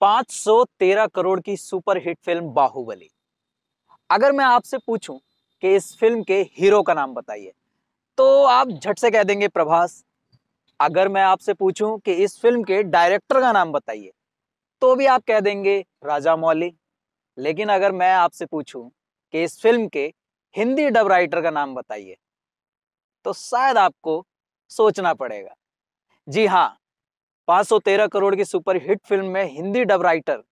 513 करोड़ की superhit film Baahubali अगर मैं आपसे पूछूं कि इस फिल्म के हीरो का नाम बताइए तो आप झट से कह देंगे प्रभास अगर मैं आपसे पूछूं कि इस फिल्म के डायरेक्टर का नाम बताइए तो भी आप कह देंगे राजा मौली लेकिन अगर मैं आपसे पूछूं कि इस फिल्म के हिंदी डब राइटर का नाम बताइए तो शायद आपको सोचना पड़ेगा जी हाँ 513 करोड़ की सुपरहिट फिल्म में हिंदी डब राइटर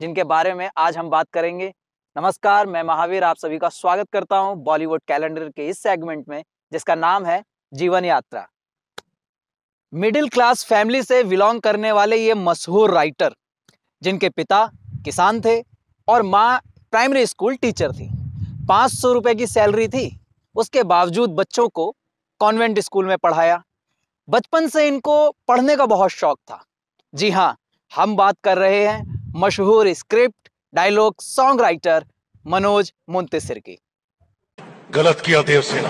जिनके बारे में आज हम बात करेंगे नमस्कार मैं महावीर आप सभी का स्वागत करता हूं बॉलीवुड कैलेंडर के इस सेगमेंट में जिसका नाम है जीवन यात्रा मिडिल क्लास फैमिली से बिलोंग करने वाले ये मशहूर राइटर जिनके पिता किसान थे और माँ प्राइमरी स्कूल टीचर थी पाँच सौ रुपये की सैलरी थी उसके बावजूद बच्चों को कॉन्वेंट स्कूल में पढ़ाया बचपन से इनको पढ़ने का बहुत शौक था जी हाँ हम बात कर रहे हैं मशहूर script dialogue song writer Manoj Muntashir की गलत किया देवसेना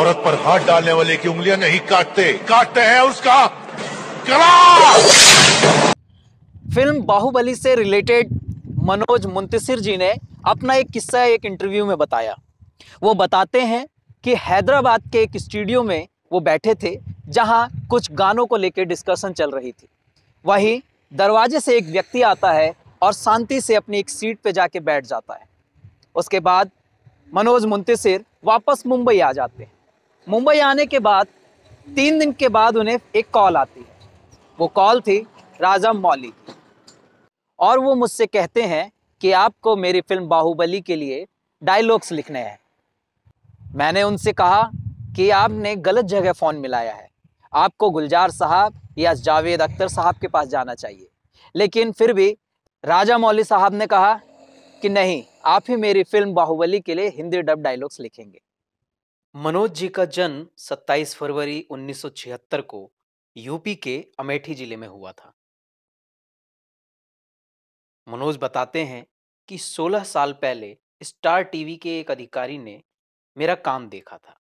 औरत पर हाथ डालने वाले की उंगलियां नहीं काटते काटते हैं उसका फिल्म बाहुबली से रिलेटेड मनोज मुंतसिर जी ने अपना एक किस्सा एक इंटरव्यू में बताया वो बताते हैं कि हैदराबाद के एक स्टूडियो में वो बैठे थे जहां कुछ गानों को लेकर डिस्कशन चल रही थी वहीं दरवाजे से एक व्यक्ति आता है और शांति से अपनी एक सीट पर जाके बैठ जाता है उसके बाद मनोज मुंतसिर वापस मुंबई आ जाते हैं मुंबई आने के बाद तीन दिन के बाद उन्हें एक कॉल आती है वो कॉल थी राजा मौली और वो मुझसे कहते हैं कि आपको मेरी फिल्म बाहुबली के लिए डायलॉग्स लिखने हैं मैंने उनसे कहा कि आपने गलत जगह फ़ोन मिलाया है आपको गुलजार साहब या जावेद अख्तर साहब के पास जाना चाहिए लेकिन फिर भी राजा मौली साहब ने कहा कि नहीं आप ही मेरी फिल्म बाहुबली के लिए हिंदी डब डायलॉग्स लिखेंगे मनोज जी का जन्म 27 फरवरी 1976 को यूपी के अमेठी जिले में हुआ था मनोज बताते हैं कि 16 साल पहले स्टार टीवी के एक अधिकारी ने मेरा काम देखा था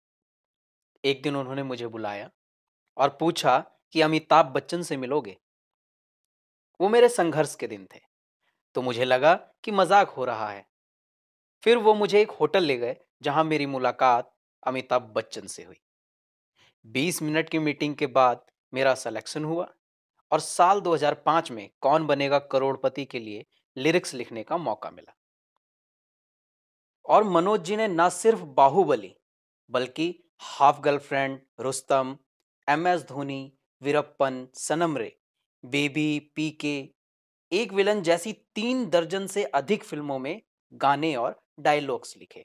एक दिन उन्होंने मुझे बुलाया और पूछा कि अमिताभ बच्चन से मिलोगे वो मेरे संघर्ष के दिन थे तो मुझे लगा कि मजाक हो रहा है फिर वो मुझे एक होटल ले गए जहां मेरी मुलाकात अमिताभ बच्चन से हुई 20 मिनट की मीटिंग के बाद मेरा सिलेक्शन हुआ और साल 2005 में कौन बनेगा करोड़पति के लिए लिरिक्स लिखने का मौका मिला और मनोज जी ने ना सिर्फ बाहुबली बल्कि half girlfriend Rustom M S Dhoni Veerappan Sanam Re baby P K एक विलन जैसी तीन दर्जन से अधिक फिल्मों में गाने और डायलॉग्स लिखे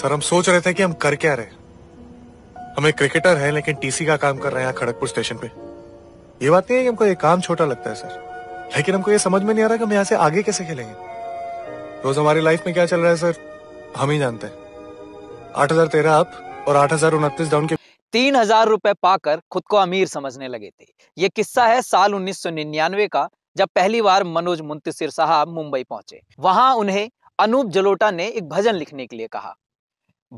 सर हम सोच रहे थे कि हम कर क्या रहे हम एक क्रिकेटर हैं लेकिन टीसी का काम कर रहे हैं खड़गपुर स्टेशन पे ये बात नहीं है कि हमको ये काम छोटा लगता है सर लेकिन हमको ये समझ में नहीं आ रहा कि हम यहाँ से आगे कैसे खेलेंगे रोज हमारी लाइफ में क्या चल रहा है सर हम ही जानते हैं आठ हजार तेरह अप और आठ हजार उनतीस डाउन के तीन हजार रुपए पाकर खुद को अमीर समझने लगे थे ये किस्सा है साल 1999 का जब पहली बार मनोज मुंतसिर साहब मुंबई पहुंचे वहां उन्हें अनूप जलोटा ने एक भजन लिखने के लिए कहा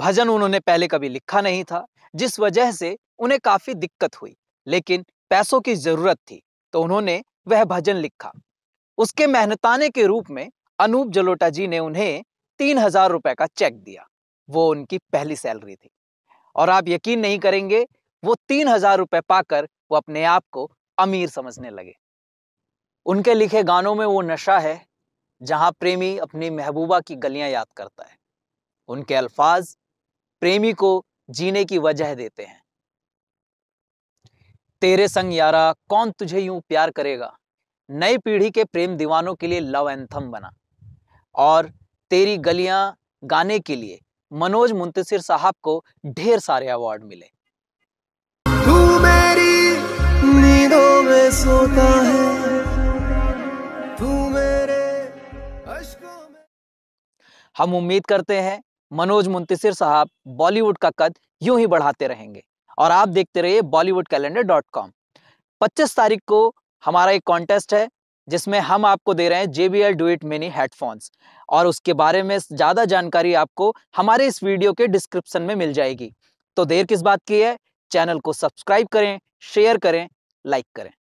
भजन उन्होंने पहले कभी लिखा नहीं था जिस वजह से उन्हें काफी दिक्कत हुई लेकिन पैसों की जरूरत थी तो उन्होंने वह भजन लिखा उसके मेहनताने के रूप में अनूप जलोटा जी ने उन्हें तीन हजार रुपए का चेक दिया वो उनकी पहली सैलरी थी और आप यकीन नहीं करेंगे वो तीन हजार रुपये पाकर वो अपने आप को अमीर समझने लगे उनके लिखे गानों में वो नशा है जहां प्रेमी अपनी महबूबा की गलियां याद करता है उनके अल्फाज प्रेमी को जीने की वजह देते हैं तेरे संग यारा कौन तुझे यूं प्यार करेगा नई पीढ़ी के प्रेम दीवानों के लिए लव एंथम बना और तेरी गलियां गाने के लिए मनोज मुंतसिर साहब को ढेर सारे अवार्ड मिले तू मेरी नींदों में सोता है तू मेरे में... हम उम्मीद करते हैं मनोज मुंतसिर साहब बॉलीवुड का कद यूं ही बढ़ाते रहेंगे और आप देखते रहिए बॉलीवुड कैलेंडर डॉट कॉम पच्चीस तारीख को हमारा एक कॉन्टेस्ट है जिसमें हम आपको दे रहे हैं J B L it mini headphones और उसके बारे में ज़्यादा जानकारी आपको हमारे इस वीडियो के डिस्क्रिप्शन में मिल जाएगी तो देर किस बात की है चैनल को सब्सक्राइब करें शेयर करें लाइक करें